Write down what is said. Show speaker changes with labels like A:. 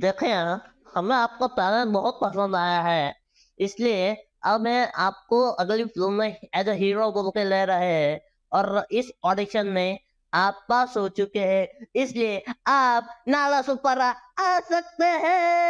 A: देखें हमें आपका पैरल बहुत पसंद आया है इसलिए अब मैं आपको अगली फिल्म में एज ए हीरो बोल के ले रहे हैं और इस ऑडिशन में आप पास हो चुके हैं इसलिए आप नाला सुपारा आ सकते हैं